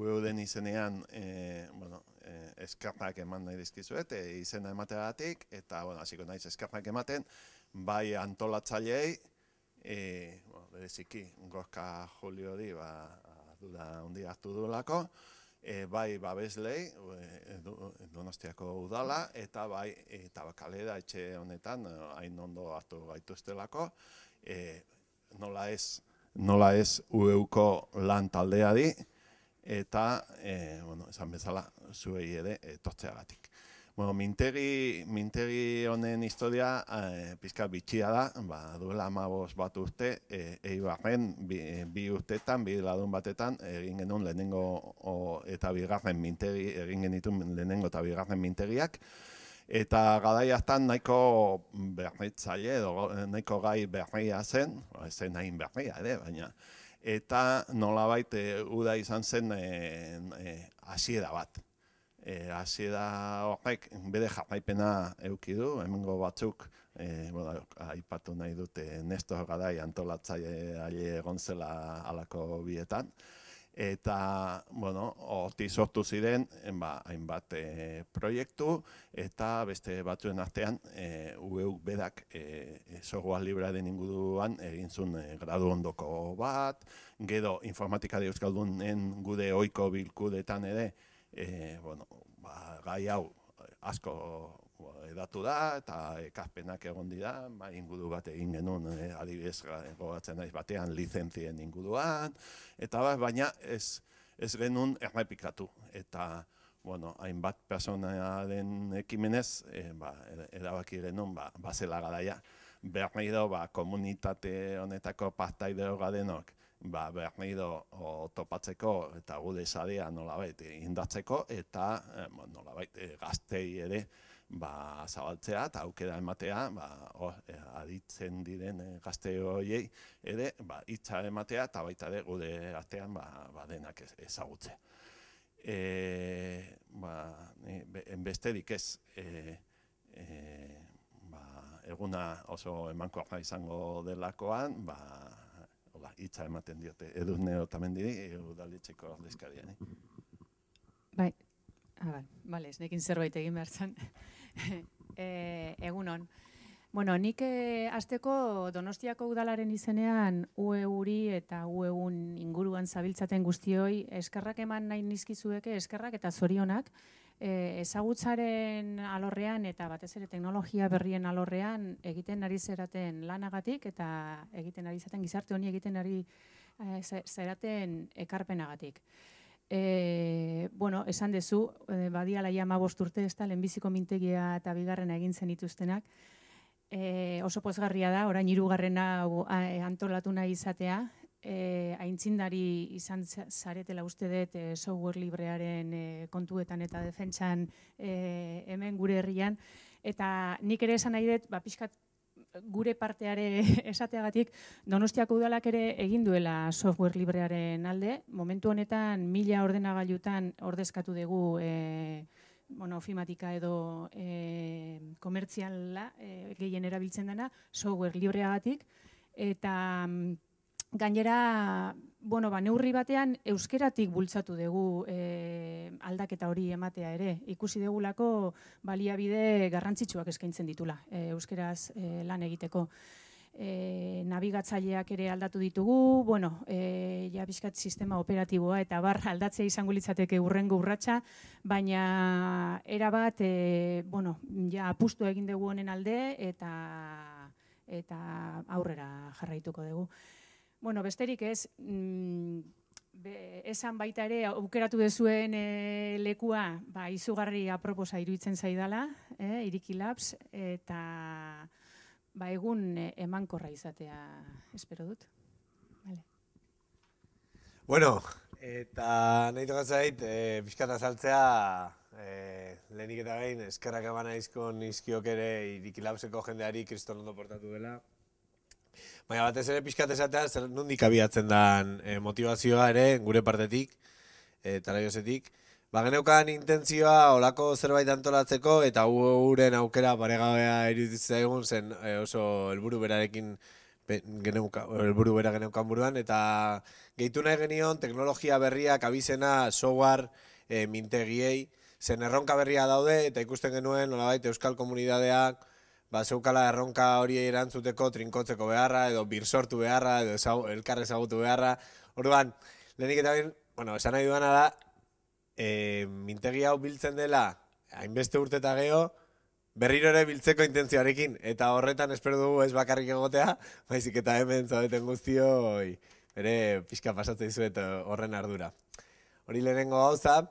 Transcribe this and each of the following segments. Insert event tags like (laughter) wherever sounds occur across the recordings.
ueuden izenean e, bueno, e, eman nahi dizkizuet, e, izena emateratik, eta, bueno, hasiko naiz eskerrak ematen, bai antolatzailei, e, bueno, bereziki, gorka julio di, ba, duda hundi hartu du lako, bai babeslei, e, du, donostiako udala, eta bai e, tabakaleda etxe honetan, hain ondo hartu gaitu estelako, nola ez, nola ez ueuko lan taldea eta, e, bueno, esan bezala, zuei ere e, eh, totzeagatik. Bueno, mintegi, mintegi honen historia e, eh, pizka bitxia da, ba, duela amabos bat urte, e, eibarren bi, bi urtetan, bi ladun batetan, egin genuen lehenengo eta bigarren mintegi, egin genitu lehenengo eta bigarren mintegiak, Eta gadai hartan nahiko berritzaile nahiko gai berria zen, ba, zen hain berria ere, baina eta nolabait e, uda izan zen eh, eh, hasiera e, e, bat. E, hasiera horrek bere jarraipena eduki du hemengo batzuk e, bueno, aipatu nahi dute Nestor Garai antolatzaile egon zela alako bietan eta, bueno, hortik sortu ziren, ba, hainbat e, proiektu, eta beste batzuen artean, e, eh, ueuk bedak eh, e, libra den inguruan, egin zuen e, gradu ondoko bat, gedo informatika de Euskaldunen gude oiko bilkudetan ere, e, bueno, ba, gai hau asko Ba, edatu da, eta ekazpenak egon dira, ma ba, ingudu bat egin genuen, e, adibidez, gogatzen naiz batean, licentzien inguruan, eta baina ez, ez genuen errepikatu. Eta, bueno, hainbat personaren ekimenez, e, ba, erabaki genuen, ba, bazela garaia, berreiro, ba, komunitate honetako pastaideo garenok, ba, berriro o, topatzeko eta gure zarea nolabait indatzeko eta eh, nolabait e, gaztei ere ba, zabaltzea eta aukera ematea ba, e, aditzen diren e, gazte horiei ere ba, itza ematea eta baita ere gure artean ba, ba denak ezagutzea. E, ba, enbesterik ez, e, e, ba, eguna oso emankorra izango delakoan, ba, hola, itza ematen diote, edu nero tamen diri, udalitzeko aldezkarian. Bai, ah, bai, zerbait egin behar zen. (laughs) e, eh, egunon. Bueno, nik eh, hasteko Donostiako udalaren izenean UEuri eta UEun inguruan zabiltzaten guztioi eskerrak eman nahi nizkizueke eskerrak eta zorionak e, ezagutzaren alorrean eta batez ere teknologia berrien alorrean egiten ari zeraten lanagatik eta egiten ari zeraten gizarte honi egiten ari zeraten ekarpenagatik e, bueno, esan dezu, e, badia laia urte ez da, lehenbiziko mintegia eta bigarrena egin zen ituztenak. E, oso pozgarria da, orain hirugarrena antolatu nahi izatea, e, aintzindari izan zaretela uste dut software librearen kontuetan eta defentsan e, hemen gure herrian. Eta nik ere esan nahi dut, ba, pixkat gure parteare (laughs) esateagatik, donostiako udalak ere egin duela software librearen alde. Momentu honetan, mila ordenagailutan ordezkatu dugu e, bueno, ofimatika edo e, komertziala e, gehien erabiltzen dena software libreagatik. Eta mm, gainera, bueno, ba, neurri batean euskeratik bultzatu dugu e, aldaketa hori ematea ere. Ikusi degulako baliabide garrantzitsuak eskaintzen ditula e, euskeraz e, lan egiteko. E, nabigatzaileak ere aldatu ditugu, bueno, e, ja bizkat sistema operatiboa eta barra aldatzea izango litzateke urrengo urratsa, baina era bat e, bueno, ja apustu egin dugu honen alde eta eta aurrera jarraituko dugu. Bueno, besterik ez, mm, be, esan baita ere aukeratu dezuen e, eh, lekua, ba, izugarri aproposa iruditzen zaidala, e, iriki labs, eta ba, egun eh, emankorra izatea, espero dut. Vale. Bueno, eta nahi tokatzait, e, bizkata saltzea, e, lehenik eta gain, eskerrak abana izkion izkiok ere, iriki labseko jendeari kristolondo portatu dela, Baina batez ere pixkat esatea, zer nondik abiatzen da e, eh, motivazioa ere, gure partetik, e, eh, talaiozetik. Ba, geneukan intentzioa olako zerbait antolatzeko eta uren aukera paregabea iruditzen egun zen eh, oso elburu berarekin elburu bera geneukan buruan, eta gehitu nahi genion teknologia berriak abizena software e, mintegiei, zen erronka berria daude eta ikusten genuen, nolabait, Euskal Komunidadeak, ba, zeukala erronka hori erantzuteko trinkotzeko beharra, edo bir sortu beharra, edo zau, elkarre beharra. Orduan, lehenik eta bueno, esan nahi duana da, e, mintegi hau biltzen dela, hainbeste urte eta geho, berriro ere biltzeko intentzioarekin, eta horretan espero dugu ez bakarrik egotea, baizik eta hemen zaudeten guztio, bere ere pixka pasatzen zuet horren ardura. Hori lehenengo gauza,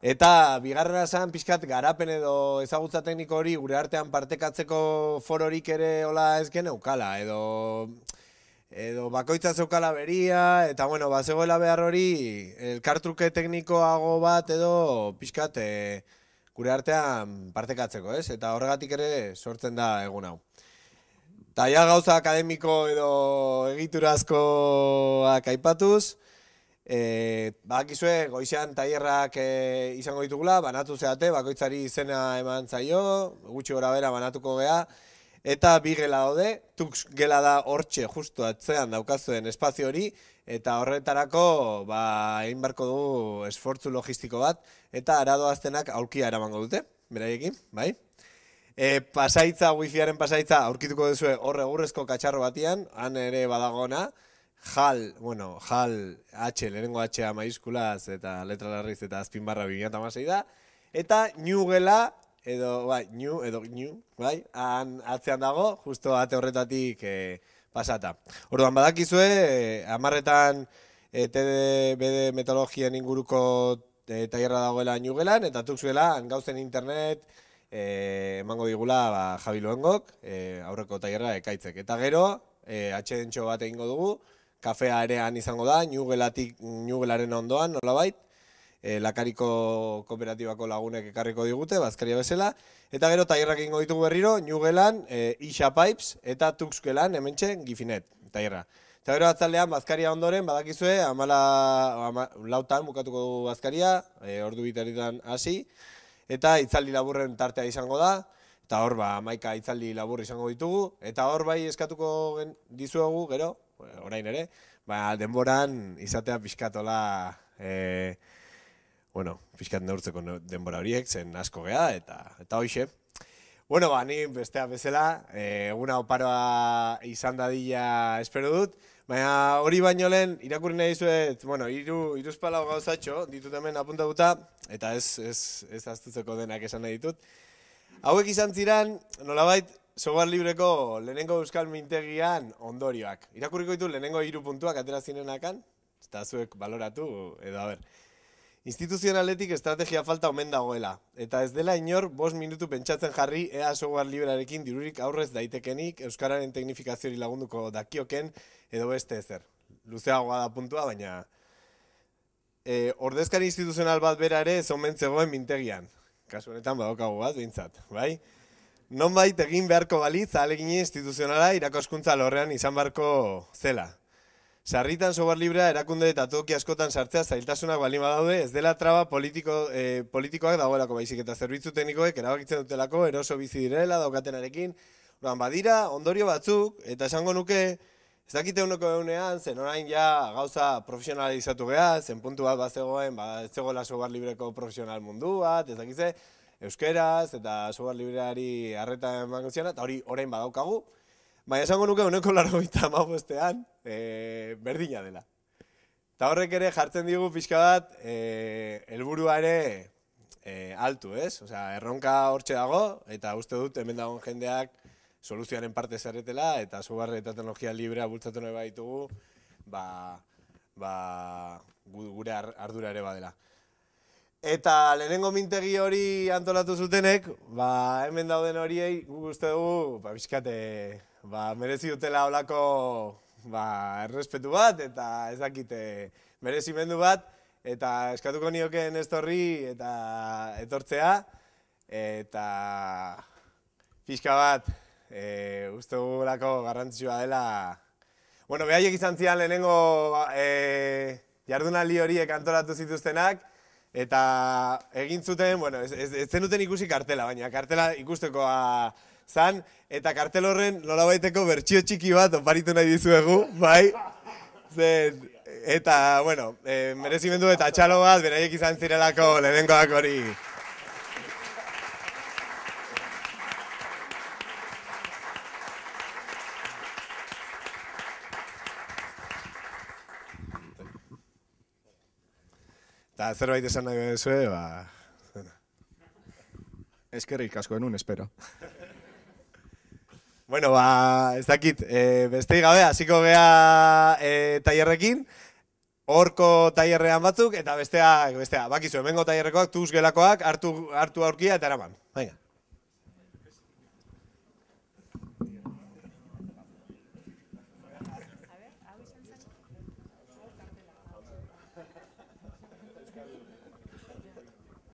Eta bigarrena esan pixkat garapen edo ezagutza tekniko hori gure artean partekatzeko fororik ere hola ez eukala, edo edo bakoitza zeukala beria, eta bueno, bazegoela behar hori, elkartruke teknikoago bat edo pixkat e, gure artean partekatzeko, ez? Eta horregatik ere sortzen da egun hau. Eta ja gauza akademiko edo egiturazkoak aipatuz, E, Badak izue, goizean taierrak e, izango ditugula, banatu zeate, bakoitzari izena eman zaio, gutxi gora bera banatuko gea eta bi gela hode, tux gela da hortxe, justu atzean daukazuen espazio hori, eta horretarako ba, egin barko dugu esfortzu logistiko bat, eta aradoaztenak aurkia eramango dute, beraiekin, bai? E, pasaitza, wifiaren pasaitza, aurkituko duzue horregurrezko katxarro batian, han ere badagona, Jal, bueno, Jal H, lehenengo H maizkulaz eta letra larriz eta azpin barra 2008 da. Eta New Gela, edo, bai, New, edo New, bai, han atzean dago, justo ate horretatik e, pasata. Orduan, badakizue, e, eh, amarretan e, eh, TDBD metodologian inguruko e, taierra dagoela New Gelan, eta tukzuela, gauzen internet, e, emango digula ba, Javi e, aurreko taierra ekaitzek. Eta gero, e, atxedentxo bat egingo dugu, kafea arean izango da, nugelatik, nugelaren ondoan, nolabait, e, lakariko kooperatibako lagunek ekarriko digute, bazkaria ba, bezala, eta gero tairrak ingo ditugu berriro, nugelan, e, eh, Isha Pipes, eta Tuxkelan, hemen txen, Gifinet, tairra. Eta gero atzaldean, bazkaria ondoren, badakizue, amala, ama, lautan bukatuko dugu bazkaria, e, eh, ordu bitaritan hasi, eta itzaldi laburren tartea izango da, eta hor ba, amaika itzaldi labur izango ditugu, eta hor bai eskatuko gen, dizuegu, gero, orain ere, ba, denboran izatea pixkatola, e, eh, bueno, pixkat neurtzeko denbora horiek, zen asko geha, eta, eta hoxe. Bueno, ba, ni bestea bezala, eh, eguna oparoa izan dadila espero dut, baina hori baino lehen, irakurri nahi zuet, bueno, iru, espalau gauzatxo, ditut hemen apuntaguta, eta ez, ez, ez aztutzeko denak esan nahi ditut. Hauek izan ziren, nolabait, Software libreko lehenengo euskal mintegian ondorioak. Irakurriko ditu lehenengo hiru puntuak atera zinenakan, eta zuek baloratu, edo haber. Instituzionaletik estrategia falta omen dagoela, eta ez dela inor, bos minutu pentsatzen jarri ea software librearekin dirurik aurrez daitekenik, euskararen teknifikaziori lagunduko dakioken, edo beste ezer. Luzeagoa da puntua, baina... E, ordezkari instituzional bat bera ere ez omen zegoen mintegian. Kasu honetan badokagu bat, bintzat, bai? Bai? nonbait egin beharko balitz alegin instituzionala irakaskuntza lorrean izan beharko zela. Sarritan sobar librea erakunde eta toki askotan sartzea zailtasunak balima daude, ez dela traba politiko, e, politikoak dagoelako baizik eta zerbitzu teknikoek erabakitzen dutelako eroso bizi direla daukatenarekin. Oran, badira, ondorio batzuk, eta esango nuke, ez dakite honoko egunean, zen orain ja gauza profesionalizatu geha, zen puntu bat bat zegoen, ba, ez zegoela sobar libreko profesional mundu bat, ez dakitze, euskeraz eta sobar libreari harreta emango eta hori orain badaukagu. Baina esango nuke uneko laro bita mabostean e, eh, berdina dela. Eta horrek ere jartzen digu pixka bat e, eh, elburua ere eh, altu, ez? Osea, erronka hortxe dago eta uste dut hemen dagoen jendeak soluzioaren parte zaretela eta sobar eta teknologia librea bultzatu nahi baitugu, ba, ba, gure ardura ere badela. Eta lehenengo mintegi hori antolatu zutenek, ba, hemen dauden horiei guzti dugu, ba, bizkate, ba, merezi dutela olako ba, errespetu bat, eta ez dakite merezimendu bat, eta eskatuko nioken ez torri eta etortzea, eta pixka bat, e, uste dugulako garrantzua dela. Bueno, behaiek izan zian lehenengo ba, e, jardunaldi horiek antolatu zituztenak, Eta egin zuten, bueno, ez, ez, ez zenuten ikusi kartela, baina kartela ikustekoa zan. Eta kartel horren nola baiteko bertxio txiki bat oparitu nahi dizuegu, bai? Zen, eta, bueno, e, eh, merezimendu eta txalo bat, beraiek izan zirelako lehenkoak hori. Eta zerbait esan nahi duzu, ba... Eskerrik asko enun, espero. bueno, ba, ez dakit, e, eh, beste gabe, hasiko gea e, tailerrekin, horko tailerrean batzuk, eta bestea, bestea, bakizu, hemengo tailerrekoak, tuz gelakoak, hartu, hartu aurkia eta eraman. Venga.